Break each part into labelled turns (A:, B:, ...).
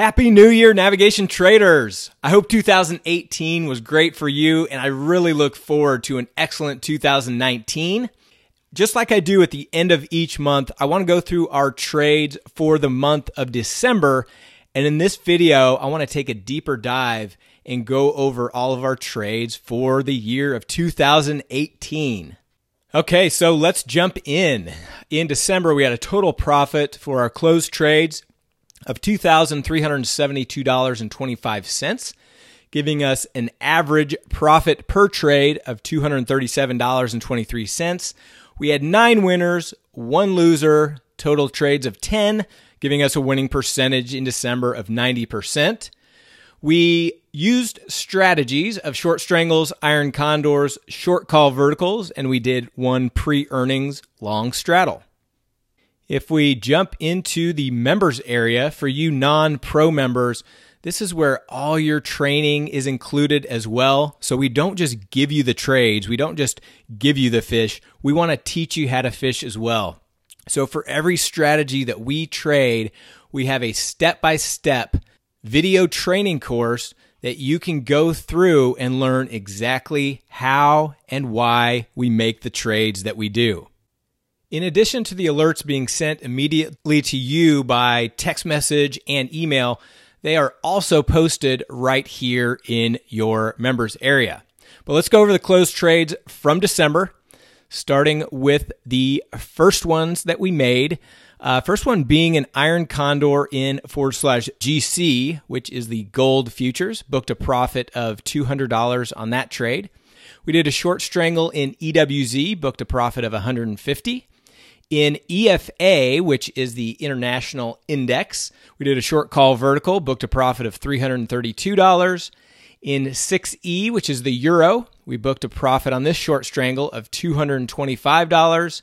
A: Happy New Year, navigation traders. I hope 2018 was great for you, and I really look forward to an excellent 2019. Just like I do at the end of each month, I want to go through our trades for the month of December. And in this video, I want to take a deeper dive and go over all of our trades for the year of 2018. Okay, so let's jump in. In December, we had a total profit for our closed trades of $2,372.25, giving us an average profit per trade of $237.23. We had nine winners, one loser, total trades of 10, giving us a winning percentage in December of 90%. We used strategies of short strangles, iron condors, short call verticals, and we did one pre earnings long straddle. If we jump into the members area for you non pro members, this is where all your training is included as well. So we don't just give you the trades, we don't just give you the fish, we want to teach you how to fish as well. So for every strategy that we trade, we have a step by step video training course that you can go through and learn exactly how and why we make the trades that we do. In addition to the alerts being sent immediately to you by text message and email, they are also posted right here in your members area. But let's go over the closed trades from December, starting with the first ones that we made. Uh, first one being an iron condor in forward slash GC, which is the gold futures, booked a profit of $200 on that trade. We did a short strangle in EWZ, booked a profit of 150 in EFA, which is the International Index. We did a short call vertical, booked a profit of $332. In 6E, which is the euro, we booked a profit on this short strangle of $225.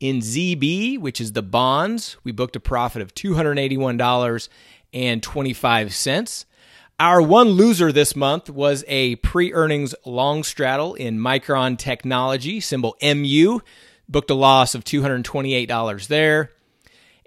A: In ZB, which is the bonds, we booked a profit of $281.25. Our one loser this month was a pre earnings long straddle in Micron Technology, symbol MU booked a loss of $228 there.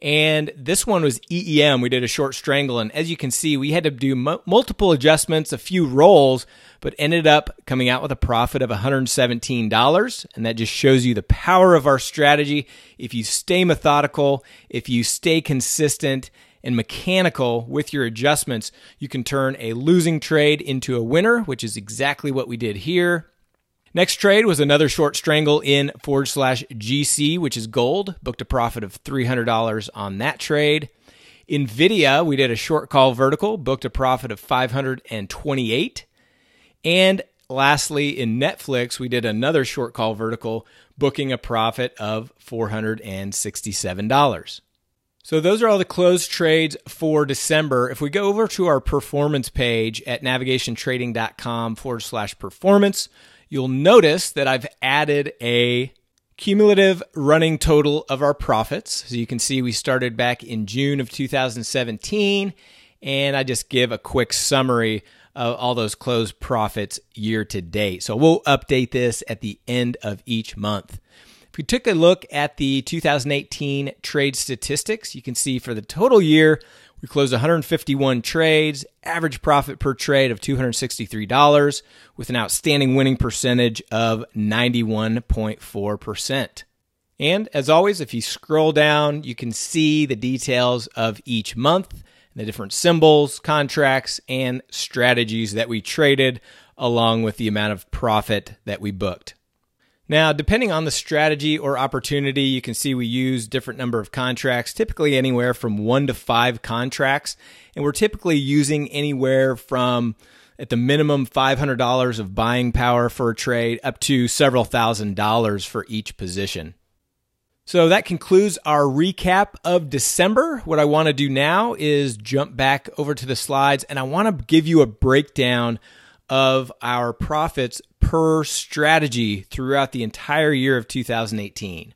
A: And this one was EEM. We did a short strangle. And as you can see, we had to do m- multiple adjustments, a few rolls, but ended up coming out with a profit of $117. And that just shows you the power of our strategy. If you stay methodical, if you stay consistent and mechanical with your adjustments, you can turn a losing trade into a winner, which is exactly what we did here. Next trade was another short strangle in forward slash GC, which is gold. Booked a profit of $300 on that trade. NVIDIA, we did a short call vertical, booked a profit of 528. And lastly, in Netflix, we did another short call vertical, booking a profit of $467. So those are all the closed trades for December. If we go over to our performance page at navigationtrading.com forward slash performance, you'll notice that I've added a cumulative running total of our profits. So you can see we started back in June of 2017, and I just give a quick summary of all those closed profits year to date. So we'll update this at the end of each month. If we took a look at the 2018 trade statistics, you can see for the total year, we closed 151 trades, average profit per trade of $263, with an outstanding winning percentage of 91.4%. And as always, if you scroll down, you can see the details of each month, the different symbols, contracts, and strategies that we traded, along with the amount of profit that we booked. Now, depending on the strategy or opportunity, you can see we use different number of contracts, typically anywhere from one to five contracts. And we're typically using anywhere from at the minimum $500 of buying power for a trade up to several thousand dollars for each position. So that concludes our recap of December. What I want to do now is jump back over to the slides and I want to give you a breakdown of our profits per strategy throughout the entire year of 2018.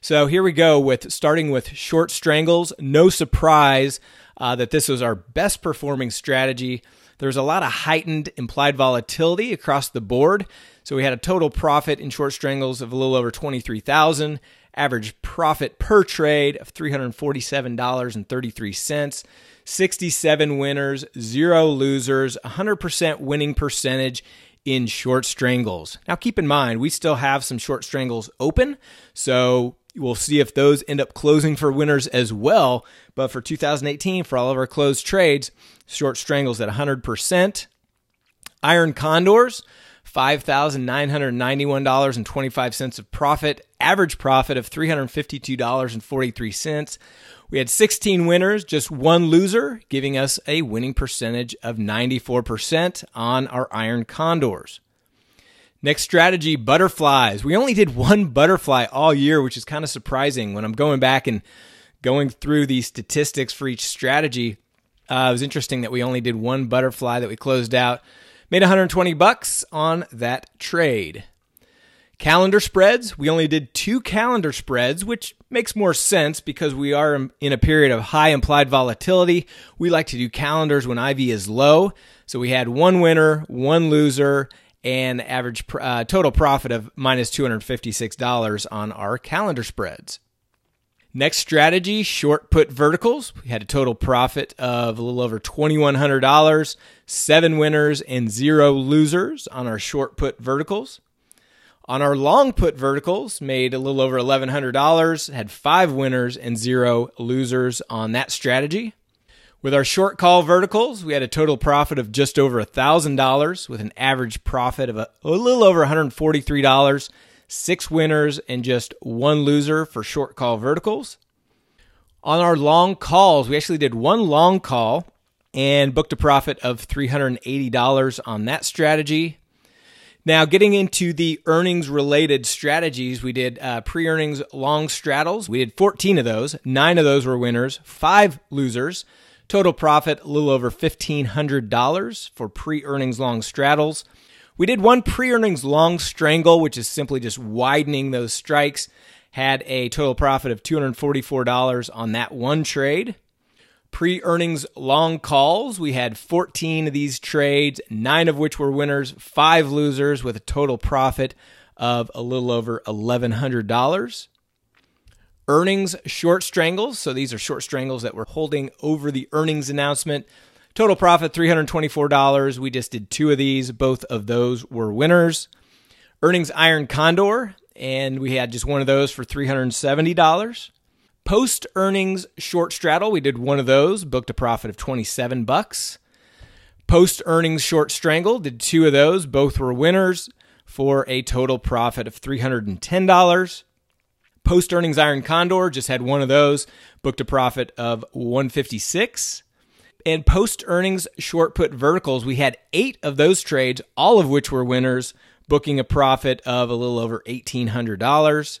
A: So here we go with starting with short strangles. No surprise uh, that this was our best performing strategy. There was a lot of heightened implied volatility across the board. So we had a total profit in short strangles of a little over 23,000, average profit per trade of $347.33, 67 winners, zero losers, 100% winning percentage, in short strangles. Now, keep in mind, we still have some short strangles open, so we'll see if those end up closing for winners as well. But for 2018, for all of our closed trades, short strangles at 100%. Iron Condors, $5,991.25 of profit, average profit of $352.43. We had 16 winners, just one loser, giving us a winning percentage of 94% on our iron condors. Next strategy, butterflies. We only did one butterfly all year, which is kind of surprising. When I'm going back and going through the statistics for each strategy, uh, it was interesting that we only did one butterfly that we closed out. Made 120 bucks on that trade. Calendar spreads, we only did two calendar spreads, which makes more sense because we are in a period of high implied volatility. We like to do calendars when IV is low. So we had one winner, one loser, and average uh, total profit of minus $256 on our calendar spreads. Next strategy, short put verticals. We had a total profit of a little over $2,100, seven winners and zero losers on our short put verticals. On our long put verticals, made a little over $1,100, had five winners and zero losers on that strategy. With our short call verticals, we had a total profit of just over $1,000 with an average profit of a, a little over $143, six winners and just one loser for short call verticals. On our long calls, we actually did one long call and booked a profit of $380 on that strategy. Now, getting into the earnings related strategies, we did uh, pre earnings long straddles. We did 14 of those. Nine of those were winners, five losers. Total profit, a little over $1,500 for pre earnings long straddles. We did one pre earnings long strangle, which is simply just widening those strikes. Had a total profit of $244 on that one trade pre earnings long calls. We had 14 of these trades, nine of which were winners, five losers, with a total profit of a little over $1,100. Earnings short strangles. So these are short strangles that we're holding over the earnings announcement. Total profit $324. We just did two of these. Both of those were winners. Earnings Iron Condor. And we had just one of those for $370. Post earnings short straddle, we did one of those, booked a profit of 27 bucks. Post earnings short strangle, did two of those, both were winners for a total profit of $310. Post earnings iron condor, just had one of those, booked a profit of 156. And post earnings short put verticals, we had 8 of those trades, all of which were winners, booking a profit of a little over $1800.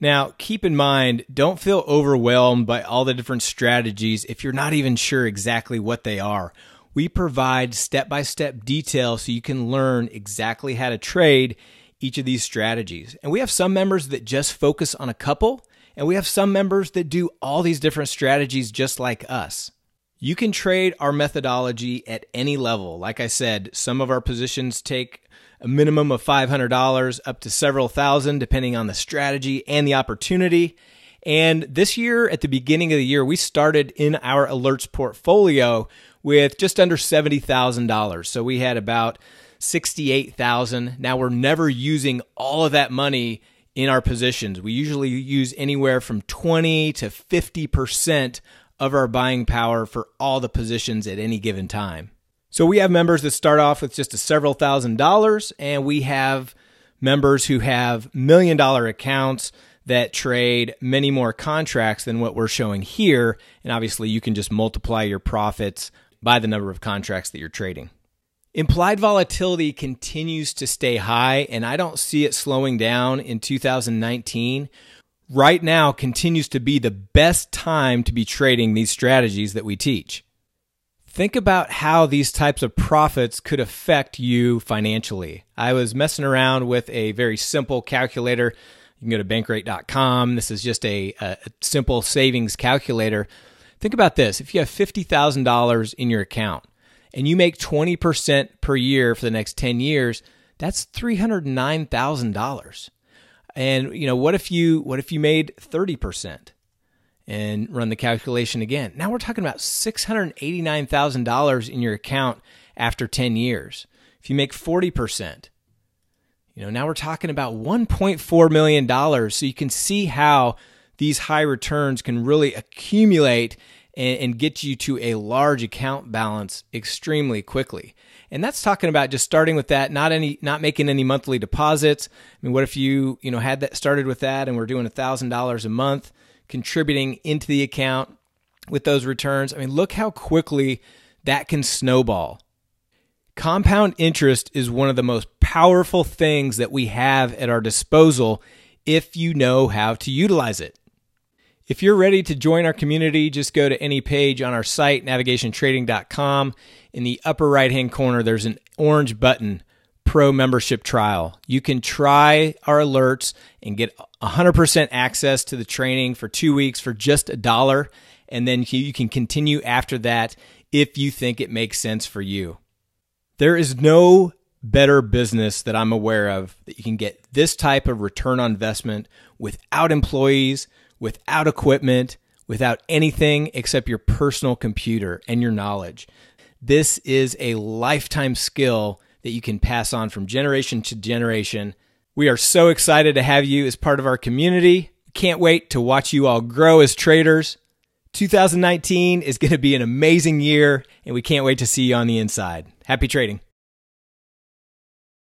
A: Now, keep in mind, don't feel overwhelmed by all the different strategies if you're not even sure exactly what they are. We provide step by step detail so you can learn exactly how to trade each of these strategies. And we have some members that just focus on a couple, and we have some members that do all these different strategies just like us. You can trade our methodology at any level. Like I said, some of our positions take a minimum of $500 up to several thousand, depending on the strategy and the opportunity. And this year, at the beginning of the year, we started in our alerts portfolio with just under $70,000. So we had about 68,000. Now we're never using all of that money in our positions. We usually use anywhere from 20 to 50% of our buying power for all the positions at any given time. So we have members that start off with just a several thousand dollars, and we have members who have million dollar accounts that trade many more contracts than what we're showing here. And obviously, you can just multiply your profits by the number of contracts that you're trading. Implied volatility continues to stay high, and I don't see it slowing down in 2019. Right now continues to be the best time to be trading these strategies that we teach. Think about how these types of profits could affect you financially. I was messing around with a very simple calculator. You can go to bankrate.com. This is just a, a simple savings calculator. Think about this if you have $50,000 in your account and you make 20% per year for the next 10 years, that's $309,000. And you know, what if you what if you made 30%? and run the calculation again. Now we're talking about $689,000 in your account after 10 years. If you make 40%, you know, now we're talking about $1.4 million. So you can see how these high returns can really accumulate and, and get you to a large account balance extremely quickly. And that's talking about just starting with that, not any, not making any monthly deposits. I mean, what if you, you know, had that started with that and we're doing $1,000 a month? contributing into the account with those returns. I mean, look how quickly that can snowball. Compound interest is one of the most powerful things that we have at our disposal if you know how to utilize it. If you're ready to join our community, just go to any page on our site, navigationtrading.com. In the upper right hand corner, there's an orange button Pro membership trial. You can try our alerts and get 100% access to the training for two weeks for just a dollar. And then you can continue after that if you think it makes sense for you. There is no better business that I'm aware of that you can get this type of return on investment without employees, without equipment, without anything except your personal computer and your knowledge. This is a lifetime skill that you can pass on from generation to generation. We are so excited to have you as part of our community. Can't wait to watch you all grow as traders. 2019 is going to be an amazing year, and we can't wait to see you on the inside. Happy trading.